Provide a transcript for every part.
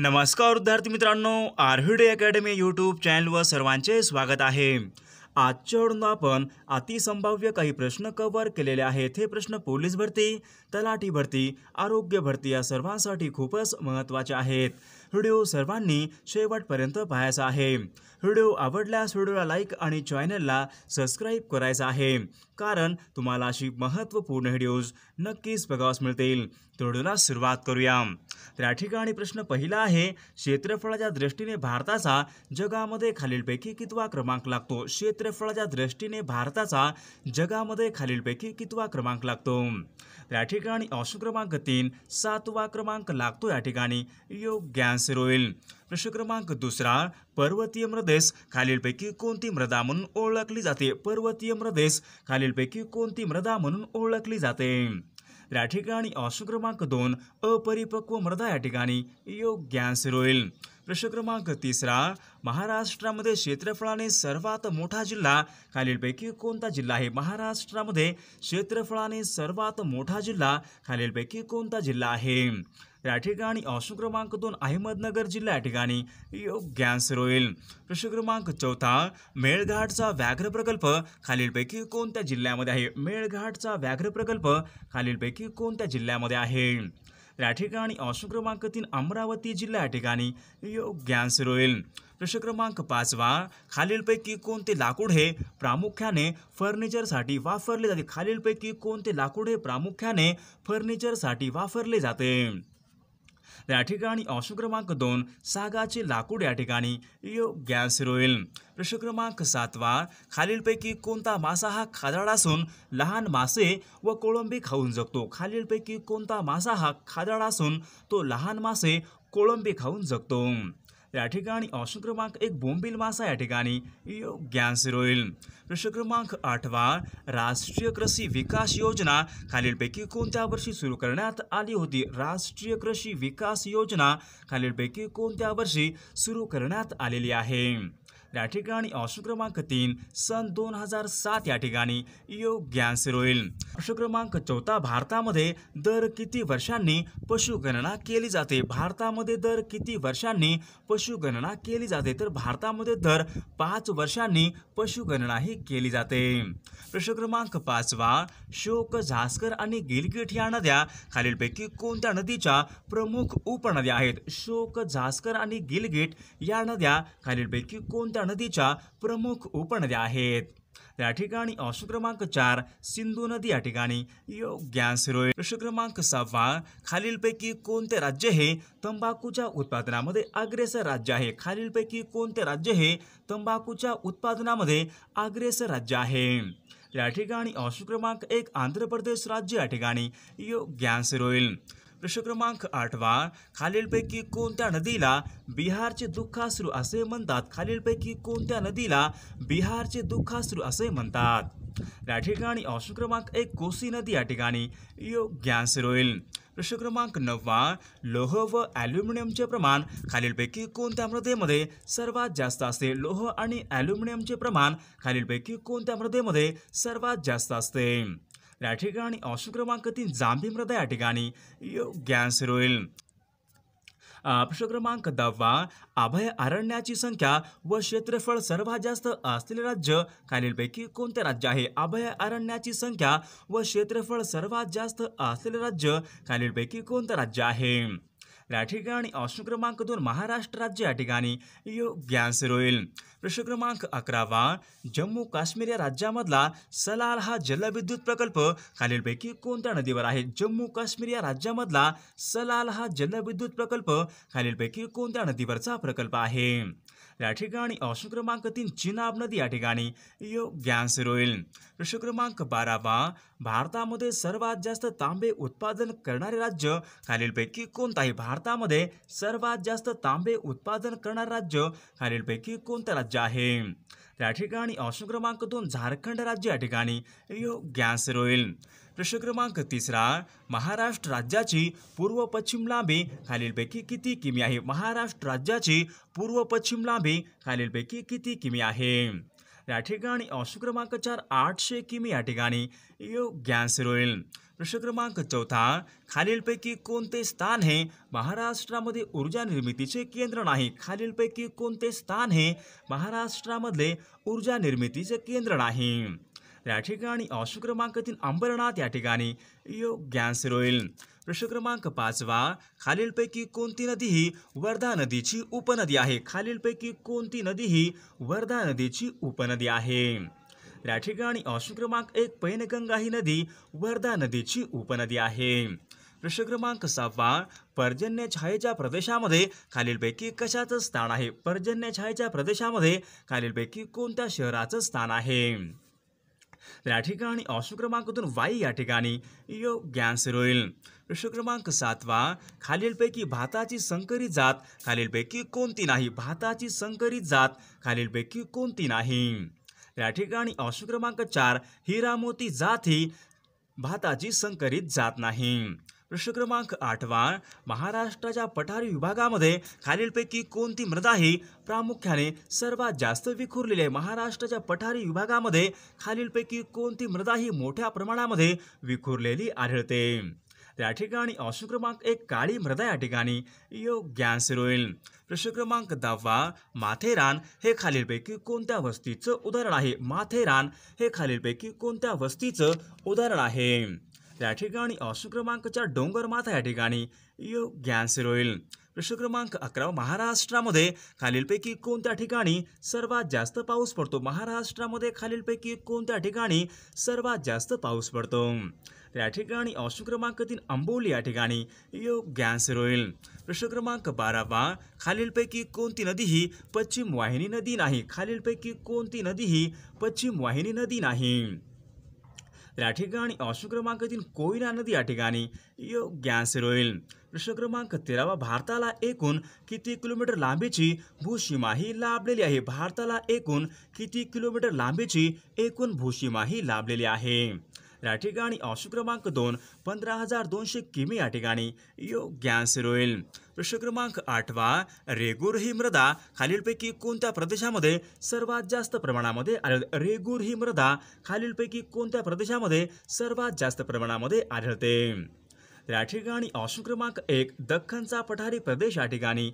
नमस्कार विद्यार्थी मित्रांनो डी अकॅडमी यूट्यूब चॅनलवर सर्वांचे स्वागत आहे आजच्या आपण अतिसंभाव्य काही प्रश्न कव्हर केलेले आहेत हे प्रश्न पोलीस भरती तलाठी भरती आरोग्य भरती या सर्वांसाठी खूपच महत्त्वाच्या आहेत व्हिडिओ सर्वांनी शेवटपर्यंत पाहायचा आहे व्हिडिओ आवडल्यास व्हिडिओला लाईक आणि चॅनलला सबस्क्राईब करायचा आहे कारण तुम्हाला अशी महत्त्वपूर्ण व्हिडिओज नक्कीच बघावास मिळतील व्हिडिओला सुरुवात करूया तर या ठिकाणी प्रश्न पहिला आहे क्षेत्रफळाच्या दृष्टीने भारताचा जगामध्ये खालीलपैकी कितवा क्रमांक लागतो क्षेत्रफळाच्या दृष्टीने भारताचा जगामध्ये खालीलपैकी कितवा क्रमांक लागतो त्या ठिकाणी अंश क्रमांक तीन सातवा क्रमांक लागतो या ठिकाणी आन्सर होईल प्रश्न क्रमांक दुसरा पर्वतीय मृदेश खालीलपैकी कोणती मृदा म्हणून ओळखली जाते पर्वतीय मृदेश खालीलपैकी कोणती मृदा म्हणून ओळखली जाते या ठिकाणी अंश क्रमांक दोन अपरिपक्व मृदा या ठिकाणी आन्सर होईल प्रश्न क्रमांक तिसरा महाराष्ट्रामध्ये क्षेत्रफळाने सर्वात मोठा जिल्हा खालीलपैकी कोणता जिल्हा आहे महाराष्ट्रामध्ये क्षेत्रफळाने सर्वात मोठा जिल्हा खालीलपैकी कोणता जिल्हा आहे या ठिकाणी ऑप्शन क्रमांक दोन अहमदनगर जिल्हा या ठिकाणी योग्य आन्सर होईल प्रश्न क्रमांक चौथा मेळघाटचा व्याघ्र प्रकल्प खालीलपैकी कोणत्या जिल्ह्यामध्ये आहे मेळघाटचा व्याघ्र प्रकल्प खालीलपैकी कोणत्या जिल्ह्यामध्ये आहे या ठिकाणी अंश क्रमांक तीन अमरावती जिल्हा या ठिकाणी आन्सर होईल प्रश्न क्रमांक पाचवा खालीलपैकी कोणते लाकूड हे प्रामुख्याने फर्निचरसाठी वापरले जाते खालीलपैकी कोणते लाकूड हे प्रामुख्याने फर्निचरसाठी वापरले जाते या ठिकाणी अंश क्रमांक दोन सागाचे लाकूड या ठिकाणी योग्य आन्सर होईल प्रश्न क्रमांक सातवा खालीलपैकी कोणता मासा हा खादळ असून लहान मासे व कोळंबी खाऊन जगतो खालीलपैकी कोणता मासा हा खादळ असून तो लहान मासे कोळंबी खाऊन जगतो या ठिकाणी ऑप्शन क्रमांक एक बोंबिल मासा या ठिकाणी योग्य आन्सर होईल प्रश्न क्रमांक आठवा राष्ट्रीय कृषी विकास योजना खालीलपैकी कोणत्या वर्षी सुरू करण्यात आली होती राष्ट्रीय कृषी विकास योजना खालीलपैकी कोणत्या वर्षी सुरू करण्यात आलेली आहे या ठिकाणी अशोक क्रमांक तीन सन दोन हजार सात या ठिकाणी योग्यांश होईल अशोक क्रमांक चौथा भारतामध्ये दर किती वर्षांनी पशुगणना केली जाते भारतामध्ये दर किती वर्षांनी पशुगणना केली जाते तर भारतामध्ये दर पाच वर्षांनी पशुगणना ही केली जाते प्रश्न क्रमांक पाचवा शोक झास्कर आणि गिलगिट या नद्या खालीलपैकी कोणत्या नदीच्या प्रमुख उपनद्या आहेत शोक झास्कर आणि गिलगिट या नद्या खालीलपैकी कोणत्या गंगा नदीच्या प्रमुख उपनद्या आहेत या ठिकाणी अंश क्रमांक चार सिंधू नदी या ठिकाणी योग्य आन्सर होईल प्रश्न क्रमांक सहावा खालीलपैकी कोणते राज्य हे तंबाखूच्या उत्पादनामध्ये अग्रेसर राज्य आहे खालीलपैकी कोणते राज्य हे तंबाखूच्या उत्पादनामध्ये अग्रेसर राज्य आहे या ठिकाणी अंश क्रमांक एक आंध्र प्रदेश राज्य या ठिकाणी योग्य आन्सर होईल प्रश्न क्रमांक आठवा खालीलपैकी कोणत्या नदीला बिहारचे दुःखाश्रू असे म्हणतात खालीलपैकी कोणत्या नदीला बिहारचे दुःखाश्रू असे म्हणतात या ठिकाणी ऑप्शन क्रमांक एक कोसी नदी या ठिकाणी आन्सर होईल प्रश्न क्रमांक नववा लोह व ॲल्युमिनियमचे प्रमाण खालीलपैकी कोणत्या मृदेमध्ये सर्वात जास्त असते लोह आणि ॲल्युमिनियमचे प्रमाण खालीलपैकी कोणत्या मृदेमध्ये सर्वात जास्त असते या ठिकाणी ऑप्शन क्रमांक तीन जांभी मृदा या ठिकाणी योग्य आन्सर होईल प्रश्न क्रमांक दहावा अभय अरण्याची संख्या व क्षेत्रफळ सर्वात जास्त असलेले राज्य खालीलपैकी कोणते राज्य आहे अभय अरण्याची संख्या व क्षेत्रफळ सर्वात जास्त असलेले राज्य खालीलपैकी कोणते राज्य आहे या ठिकाणी ऑप्शन क्रमांक दोन महाराष्ट्र राज्य या ठिकाणी योग्य आन्सर होईल प्रश्न क्रमांक अकरावा जम्मू काश्मीर या राज्यामधला सलाल हा जलविद्युत प्रकल्प खालीलपैकी कोणत्या नदीवर आहे जम्मू काश्मीर या राज्यामधला सलाल हा जलविद्युत प्रकल्प खालीलपैकी कोणत्या नदीवरचा प्रकल्प आहे या ठिकाणी ऑप्शन क्रमांक तीन चिनाब नदी या ठिकाणी योग्य आन्सर होईल प्रश्न क्रमांक बारावा भारतामध्ये सर्वात जास्त तांबे उत्पादन करणारे राज्य खालीलपैकी आहे भारतामध्ये सर्वात जास्त तांबे उत्पादन करणारे राज्य खालीलपैकी कोणत्या राज्य राज्य आहे त्या ठिकाणी ऑप्शन क्रमांक दोन झारखंड राज्य या ठिकाणी योग्य आन्सर होईल प्रश्न क्रमांक तिसरा महाराष्ट्र राज्याची पूर्व पश्चिम लांबी खालीलपैकी किती किमी आहे महाराष्ट्र राज्याची पूर्व पश्चिम लांबी खालीलपैकी किती किमी आहे या ठिकाणी अशुक्रमांक क्रमांक चार आठशे किमी या ठिकाणी आन्सर होईल प्रश्न क्रमांक चौथा खालीलपैकी कोणते स्थान हे महाराष्ट्रामध्ये ऊर्जा निर्मितीचे केंद्र नाही खालीलपैकी कोणते स्थान हे महाराष्ट्रामधले ऊर्जा निर्मितीचे केंद्र नाही या ठिकाणी अंश क्रमांक तीन अंबरनाथ या ठिकाणी आन्सर होईल प्रश्न क्रमांक पाचवा खालीलपैकी कोणती नदी ही वर्धा नदीची उपनदी आहे खालीलपैकी कोणती नदी ही वर्धा नदीची उपनदी आहे या ठिकाणी ऑप्शन क्रमांक एक पैनगंगा ही नदी वर्धा नदीची उपनदी आहे प्रश्न क्रमांक सहावा पर्जन्य छायेच्या प्रदेशामध्ये खालीलपैकी कशाचं स्थान आहे पर्जन्य छायेच्या प्रदेशामध्ये खालीलपैकी कोणत्या शहराचं स्थान आहे त्या या ठिकाणी ऑप्शन क्रमांक दोन वाई या ठिकाणी यो गॅन्सर होईल प्रश्न सातवा खालीलपैकी भाताची संकरी जात खालीलपैकी कोणती नाही भाताची संकरित जात खालीलपैकी कोणती नाही या ठिकाणी ऑप्शन क्रमांक चार हिरामोती जात ही भाताची संकरीत जात नाही प्रश्न क्रमांक आठवा महाराष्ट्राच्या पठारी विभागामध्ये खालीलपैकी कोणती मृदा ही प्रामुख्याने सर्वात जास्त विखुरलेली आहे महाराष्ट्राच्या पठारी विभागामध्ये खालीलपैकी कोणती मृदा ही मोठ्या प्रमाणामध्ये विखुरलेली आढळते त्या ठिकाणी ऑप्शन क्रमांक एक काळी मृदा या ठिकाणी योग्य आन्सर होईल प्रश्न क्रमांक दहावा माथेरान हे खालीलपैकी कोणत्या वस्तीचं उदाहरण आहे माथेरान हे खालीलपैकी कोणत्या वस्तीचं उदाहरण आहे त्या ठिकाणी चार क्रमांकच्या डोंगरमाथा या ठिकाणी आन्सर होईल प्रश्न क्रमांक अकरा महाराष्ट्रामध्ये खालीलपैकी कोणत्या ठिकाणी सर्वात जास्त पाऊस पडतो महाराष्ट्रामध्ये खालीलपैकी कोणत्या ठिकाणी सर्वात जास्त पाऊस पडतो त्या ठिकाणी ऑप्शन क्रमांक तीन अंबोली या ठिकाणी योग्य आन्सर होईल प्रश्न क्रमांक बारावा खालीलपैकी कोणती नदी ही पश्चिम वाहिनी नदी नाही खालीलपैकी कोणती नदी ही पश्चिम वाहिनी नदी नाही तर या ठिकाणी ऑप्शन क्रमांक तीन कोयना नदी या ठिकाणी योग्य आन्सर होईल प्रश्न क्रमांक तेरावा भारताला एकूण किती किलोमीटर लांबीची भूशिमाही लाभलेली आहे भारताला एकूण किती किलोमीटर लांबीची एकूण भूशिमाही लाभलेली आहे या ठिकाणी अंश क्रमांक दोन पंधरा हजार दोनशे किमी या ठिकाणी आन्सर होईल प्रश्न क्रमांक आठवा रेगूर ही मृदा खालीलपैकी कोणत्या प्रदेशामध्ये सर्वात जास्त प्रमाणामध्ये आढळ रेगूर ही मृदा खालीलपैकी कोणत्या प्रदेशामध्ये सर्वात जास्त प्रमाणामध्ये आढळते या ठिकाणी ऑप्शन क्रमांक एक दख्खनचा पठारी प्रदेश या ठिकाणी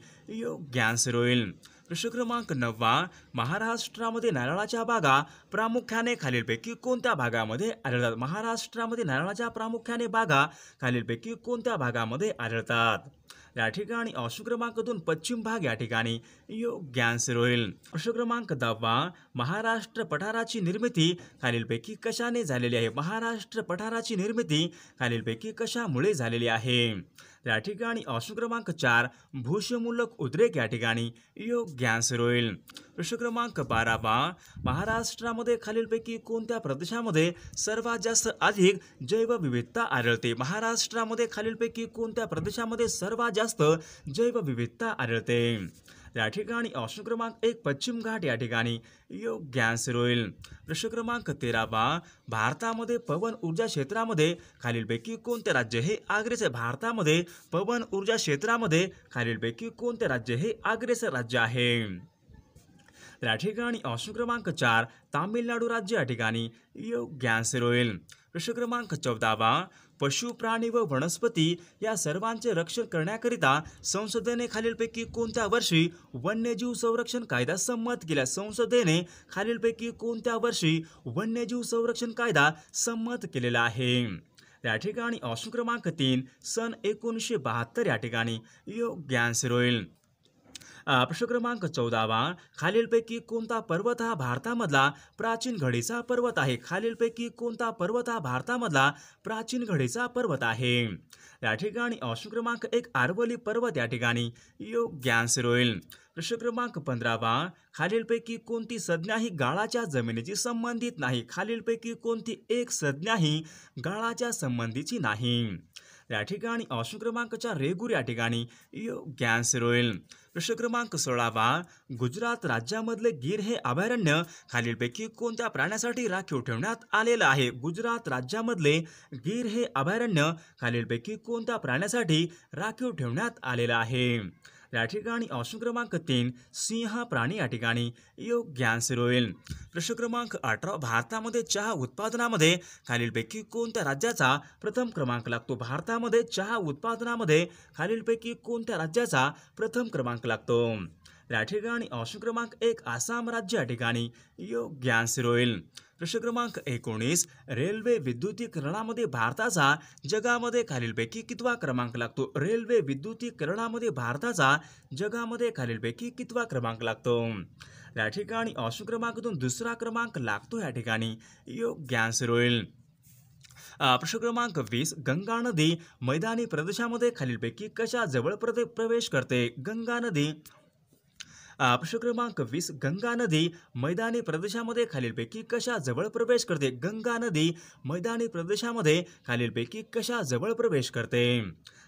आन्सर होईल प्रश्न क्रमांक नववा महाराष्ट्रामध्ये नारळाच्या बागा प्रामुख्याने खालीलपैकी कोणत्या भागामध्ये आढळतात महाराष्ट्रामध्ये नारळाच्या प्रामुख्याने बागा खालीलपैकी कोणत्या भागामध्ये आढळतात या ठिकाणी अशोक क्रमांक दोन पश्चिम भाग या ठिकाणी योग्य आन्सर होईल अश्व क्रमांक दहावा महाराष्ट्र पठाराची निर्मिती खालीलपैकी कशाने झालेली आहे महाराष्ट्र पठाराची निर्मिती खालीलपैकी कशामुळे झालेली आहे त्या ठिकाणी ऑप्शन क्रमांक चार भूष्यमूलक उद्रेक या ठिकाणी योग्य आन्सर होईल प्रश्न क्रमांक बारावा महाराष्ट्रामध्ये खालीलपैकी कोणत्या प्रदेशामध्ये सर्वात जास्त अधिक जैवविविधता आढळते महाराष्ट्रामध्ये खालीलपैकी कोणत्या प्रदेशामध्ये सर्वात जास्त जैवविविधता आढळते त्या ठिकाणी ऑप्शन क्रमांक एक पश्चिम घाट या ठिकाणी योग होईल प्रश्न क्रमांक तेरावा भारतामध्ये पवन ऊर्जा क्षेत्रामध्ये खालीलपैकी कोणते राज्य हे आग्रेसर भारतामध्ये पवन ऊर्जा क्षेत्रामध्ये खालीलपैकी कोणते राज्य हे आग्रेसर राज्य आहे या ठिकाणी ऑप्शन क्रमांक चार तामिळनाडू राज्य या ठिकाणी योग्य आन्सर होईल प्रश्न क्रमांक चौदावा पशु प्राणी व वनस्पती या सर्वांचे रक्षण करण्याकरिता संसदेने खालीलपैकी कोणत्या वर्षी वन्यजीव संरक्षण कायदा संमत केला संसदेने खालीलपैकी कोणत्या वर्षी वन्यजीव संरक्षण कायदा संमत केलेला आहे या ठिकाणी ऑप्शन क्रमांक तीन सन एकोणीसशे बहात्तर या ठिकाणी योग्य आन्सर होईल प्रश्न क्रमांक चौदावा खालीलपैकी कोणता पर्वत हा भारतामधला प्राचीन घडीचा पर्वत आहे खालीलपैकी कोणता पर्वत हा भारतामधला प्राचीन घडीचा पर्वत आहे या ठिकाणी ऑप्शन क्रमांक एक आरवली पर्वत या ठिकाणी योग्य आन्सर होईल प्रश्न क्रमांक पंधरावा खालीलपैकी कोणती संज्ञा ही गाळाच्या जमिनीची संबंधित नाही खालीलपैकी कोणती एक संज्ञा ही गाळाच्या संबंधीची नाही या ठिकाणी ऑप्शन रेगुर रेगूर या ठिकाणी योग्य आन्सर होईल प्रश्न क्रमांक सोळावा गुजरात राज्यामधले गीर हे अभयारण्य खालीलपैकी कोणत्या प्राण्यासाठी राखीव ठेवण्यात आलेलं आहे गुजरात राज्यामधले गीर हे अभयारण्य खालीलपैकी कोणत्या प्राण्यासाठी राखीव ठेवण्यात आलेलं आहे या ठिकाणी ऑप्शन क्रमांक तीन सिंह प्राणी या ठिकाणी योग्य आन्सर होईल प्रश्न क्रमांक अठरा भारतामध्ये चहा उत्पादनामध्ये खालीलपैकी कोणत्या राज्याचा प्रथम क्रमांक लागतो भारतामध्ये चहा उत्पादनामध्ये खालीलपैकी कोणत्या राज्याचा प्रथम क्रमांक लागतो या ठिकाणी ऑप्शन क्रमांक एक आसाम राज्य या ठिकाणी योग्य आन्सर होईल प्रश्न क्रमांक एकोणीस रेल्वे विद्युतीकरणामध्ये भारताचा जगामध्ये खालीलपैकी कितवा क्रमांक लागतो रेल्वे विद्युतीकरणामध्ये भारताचा जगामध्ये खालीलपैकी कितवा क्रमांक लागतो या ठिकाणी ऑप्शन क्रमांकातून दुसरा क्रमांक लागतो या ठिकाणी योग्य आन्सर होईल प्रश्न क्रमांक वीस गंगा नदी मैदानी प्रदेशामध्ये खालीलपैकी कशा जवळ प्रवेश करते गंगा नदी प्रश्न क्रमांक वीस गंगा नदी मैदानी प्रदेशामध्ये खालीलपैकी कशा जवळ प्रवेश करते गंगा नदी मैदानी प्रदेशामध्ये खालीलपैकी कशा जवळ प्रवेश करते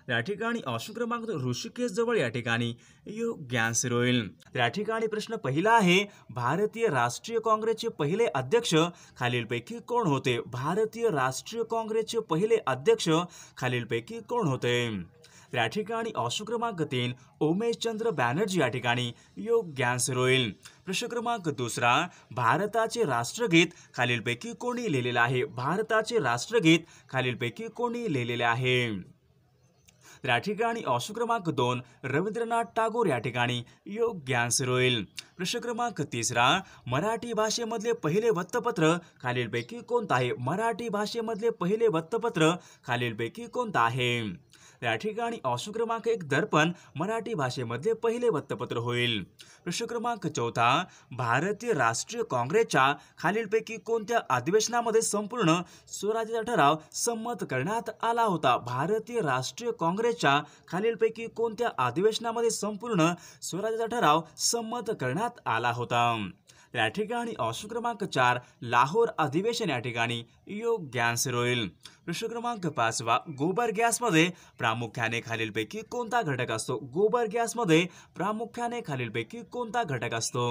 या ठिकाणी ऑप्शन क्रमांक ऋषिकेश जवळ या ठिकाणी योग्यांसर होईल या ठिकाणी प्रश्न पहिला आहे भारतीय राष्ट्रीय काँग्रेसचे पहिले अध्यक्ष खालीलपैकी कोण होते भारतीय राष्ट्रीय काँग्रेसचे पहिले अध्यक्ष खालीलपैकी कोण होते त्या ठिकाणी ऑशो क्रमांक तीन उमेशचंद्र बॅनर्जी या ठिकाणी ज्ञान सुरू होईल प्रश्न क्रमांक दुसरा भारताचे राष्ट्रगीत खालीलपैकी कोणी लिहिलेलं आहे भारताचे राष्ट्रगीत खालीलपैकी कोणी लिहिलेले आहे त्या ठिकाणी ऑप्शन क्रमांक दोन रवींद्रनाथ टागोर या ठिकाणी ज्ञान सुरू होईल प्रश्न क्रमांक तिसरा मराठी भाषेमधले पहिले वृत्तपत्र खालीलपैकी कोणतं आहे मराठी भाषेमधले पहिले वृत्तपत्र खालीलपैकी कोणतं आहे त्या ठिकाणी ऑप्शन क्रमांक एक दर्पण मराठी भाषेमध्ये पहिले वृत्तपत्र होईल प्रश्न क्रमांक चौथा भारतीय राष्ट्रीय काँग्रेसच्या खालीलपैकी कोणत्या अधिवेशनामध्ये संपूर्ण स्वराज्याचा ठराव संमत करण्यात आला होता भारतीय राष्ट्रीय काँग्रेसच्या खालीलपैकी कोणत्या अधिवेशनामध्ये संपूर्ण स्वराज्याचा ठराव संमत करण्यात आला होता या ठिकाणी ऑप्शन क्रमांक चार लाहोर अधिवेशन या ठिकाणी योग आन्सर होईल प्रश्न क्रमांक पाचवा गोबर गॅसमध्ये प्रामुख्याने खालीलपैकी कोणता घटक असतो गोबर गॅसमध्ये प्रामुख्याने खालीलपैकी कोणता घटक असतो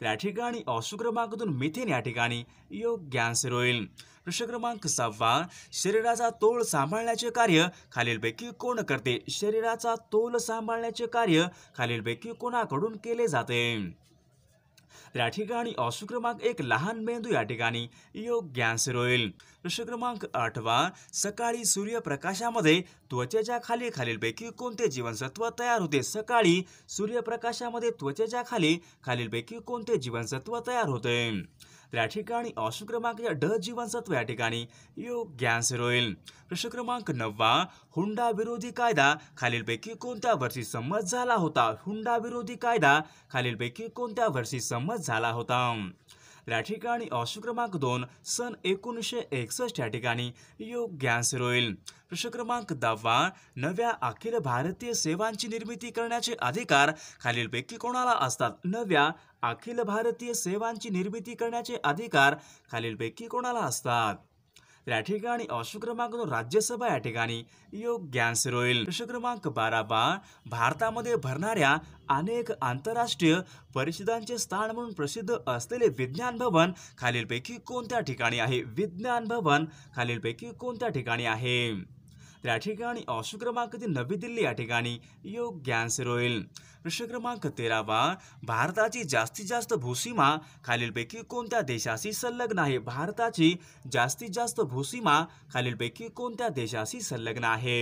त्या ठिकाणी ऑप्शन मिथेन या ठिकाणी योग आन्सर होईल प्रश्न क्रमांक सहावा शरीराचा तोल सांभाळण्याचे कार्य खालीलपैकी कोण करते शरीराचा तोल सांभाळण्याचे कार्य खालीलपैकी कोणाकडून केले जाते त्या ठिकाणी अशुक्रमांक क्रमांक एक लहान मेंदू या ठिकाणी योग होईल प्रश्न क्रमांक आठवा सकाळी सूर्यप्रकाशामध्ये त्वचेच्या खाली खालीलपैकी कोणते जीवनसत्व तयार होते सकाळी सूर्यप्रकाशामध्ये त्वचेच्या खाली खालीलपैकी कोणते जीवनसत्व तयार होते तर या ठिकाणी ऑप्शन क्रमांक या ड जीवनसत्व या ठिकाणी योग्य आन्सर होईल प्रश्न क्रमांक नववा हुंडा विरोधी कायदा खालीलपैकी कोणत्या वर्षी संमत झाला होता हुंडा विरोधी कायदा खालीलपैकी कोणत्या वर्षी संमत झाला होता या ठिकाणी ऑप्शन क्रमांक दोन सन एकोणीसशे एकसष्ट या ठिकाणी योग्य होईल प्रश्न क्रमांक दहावा नव्या अखिल भारतीय सेवांची निर्मिती करण्याचे अधिकार खालीलपैकी कोणाला असतात नव्या अखिल भारतीय सेवांची निर्मिती करण्याचे अधिकार खालीलपैकी कोणाला असतात या ठिकाणी अशुक्रमांक क्रमांक दोन राज्यसभा या ठिकाणी योग्यांश होईल प्रश्न क्रमांक बारा भारतामध्ये भरणाऱ्या अनेक आंतरराष्ट्रीय परिषदांचे स्थान म्हणून प्रसिद्ध असलेले विज्ञान भवन खालीलपैकी कोणत्या ठिकाणी आहे विज्ञान भवन खालीलपैकी कोणत्या ठिकाणी आहे त्या ठिकाणी ऑप्शन क्रमांक नवी दिल्ली या ठिकाणी योग आन्सर होईल प्रश्न क्रमांक तेरावा भारताची जास्तीत जास्त भूसीमा खालीलपैकी कोणत्या देशाशी संलग्न आहे भारताची जास्तीत जास्त भूसीमा खालीलपैकी कोणत्या देशाशी संलग्न आहे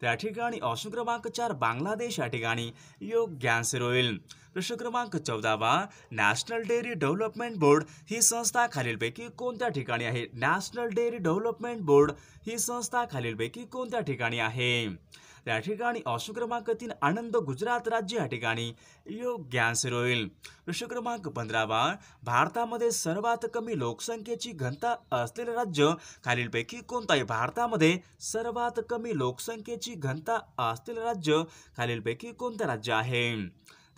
त्या ठिकाणी ऑप्शन क्रमांक चार बांगलादेश या ठिकाणी योग आन्सर होईल प्रश्न क्रमांक चौदावा नॅशनल डेअरी डेव्हलपमेंट बोर्ड ही संस्था खालीलपैकी कोणत्या ठिकाणी आहे नॅशनल डेअरी डेव्हलपमेंट बोर्ड ही संस्था खालीलपैकी कोणत्या ठिकाणी आहे त्या ठिकाणी ऑप्शन क्रमांक तीन आनंद गुजरात राज्य या ठिकाणी योग्य आन्सर होईल प्रश्न क्रमांक पंधरावा भारतामध्ये सर्वात कमी लोकसंख्येची घनता असलेले राज्य खालीलपैकी आहे भारतामध्ये सर्वात कमी लोकसंख्येची घनता असलेले राज्य खालीलपैकी कोणतं राज्य आहे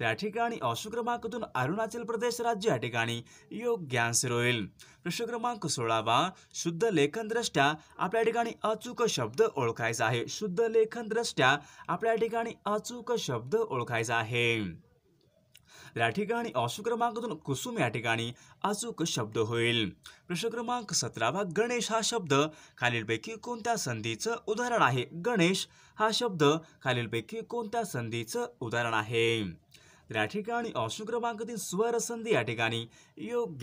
त्या ठिकाणी अशुक्रमांकातून अरुणाचल प्रदेश राज्य या ठिकाणी योग्यांसर होईल प्रश्न क्रमांक सोळावा शुद्ध लेखनद्रष्ट्या आपल्या ठिकाणी अचूक शब्द ओळखायचा आहे शुद्ध दृष्ट्या आपल्या ठिकाणी अचूक शब्द ओळखायचा आहे या ठिकाणी अशुक्रमांकातून कुसुम या ठिकाणी अचूक शब्द होईल प्रश्न क्रमांक सतरावा गणेश हा शब्द खालीलपैकी कोणत्या संधीचं उदाहरण आहे गणेश हा शब्द खालीलपैकी कोणत्या संधीचं उदाहरण आहे या ठिकाणी ऑप्शन क्रमांक तीन स्वरसंधी या ठिकाणी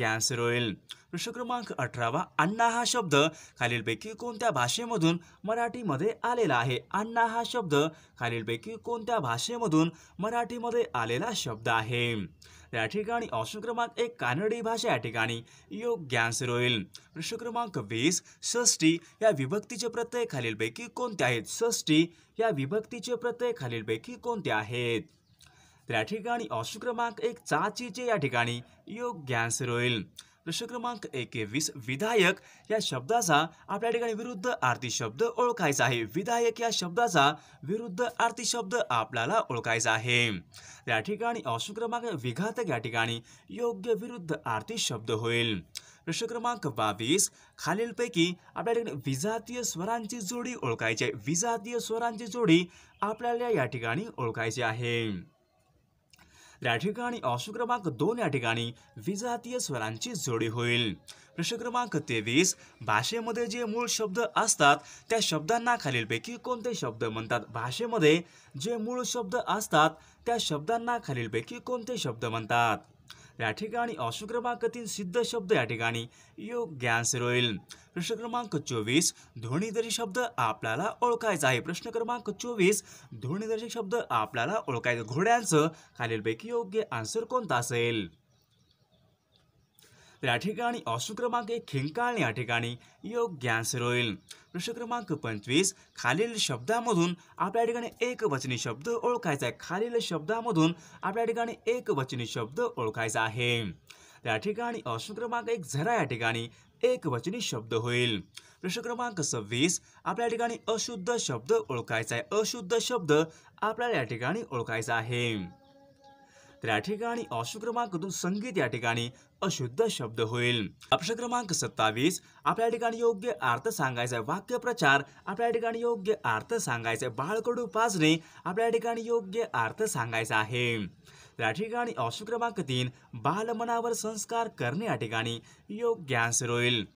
आन्सर होईल प्रश्न क्रमांक अठरावा अण्णा हा शब्द खालीलपैकी कोणत्या भाषेमधून मराठीमध्ये आलेला आहे अण्णा हा शब्द खालीलपैकी कोणत्या भाषेमधून मराठीमध्ये आलेला शब्द आहे या ठिकाणी ऑप्शन एक कानडी भाषा या ठिकाणी योग्य आन्सर होईल प्रश्न क्रमांक वीस षष्टी या विभक्तीचे प्रत्यय खालीलपैकी कोणते आहेत षष्टी या विभक्तीचे प्रत्यय खालीलपैकी कोणते आहेत त्या ठिकाणी ऑप्शन क्रमांक एक चाचीचे या ठिकाणी योग्य आन्सर होईल प्रश्न क्रमांक एकवीस विधायक या शब्दाचा आपल्या ठिकाणी विरुद्ध आरती शब्द ओळखायचा आहे विधायक या शब्दाचा विरुद्ध आरती शब्द आपल्याला ओळखायचा आहे त्या ठिकाणी ऑप्शन क्रमांक विघातक या ठिकाणी योग्य विरुद्ध आरती शब्द होईल प्रश्न क्रमांक बावीस खालीलपैकी आपल्या ठिकाणी विजातीय स्वरांची जोडी ओळखायची आहे विजातीय स्वरांची जोडी आपल्याला या ठिकाणी ओळखायची आहे या ठिकाणी ऑप्शन क्रमांक दोन या ठिकाणी विजातीय स्वरांची जोडी होईल प्रश्न क्रमांक तेवीस भाषेमध्ये जे मूळ शब्द असतात त्या शब्दांना खालीलपैकी कोणते शब्द म्हणतात भाषेमध्ये जे मूळ शब्द असतात त्या शब्दांना खालीलपैकी कोणते शब्द म्हणतात या ठिकाणी अशु क्रमांकातील सिद्ध शब्द या ठिकाणी योग्य आन्सर होईल प्रश्न क्रमांक चोवीस ध्वनिदर्शक शब्द आपल्याला ओळखायचा आहे प्रश्न क्रमांक चोवीस ध्वनिदर्शक शब्द आपल्याला ओळखायचा घोड्यांचं खालीलपैकी योग्य आन्सर कोणता असेल त्या या ठिकाणी ऑप्शन क्रमांक एक खिंकाळणे या ठिकाणी योग्य आन्सर होईल प्रश्न क्रमांक पंचवीस खालील शब्दामधून आपल्या ठिकाणी एकवचनी शब्द ओळखायचा आहे खालील शब्दामधून आपल्या ठिकाणी एकवचनी शब्द ओळखायचा आहे त्या ठिकाणी ऑप्शन क्रमांक एक झरा या ठिकाणी एकवचनी शब्द होईल प्रश्न क्रमांक सव्वीस आपल्या ठिकाणी अशुद्ध शब्द ओळखायचा आहे अशुद्ध शब्द आपल्याला या ठिकाणी ओळखायचा आहे त्या ठिकाणी दोन संगीत या ठिकाणी अशुद्ध शब्द होईल अपश क्रमांक सत्तावीस आपल्या ठिकाणी योग्य अर्थ सांगायचा वाक्य प्रचार आपल्या ठिकाणी योग्य अर्थ सांगायचा बाळकडू पाजणे आपल्या ठिकाणी योग्य अर्थ सांगायचा आहे त्या ठिकाणी क्रमांक तीन बालमनावर संस्कार करणे या ठिकाणी योग्य आन्सर होईल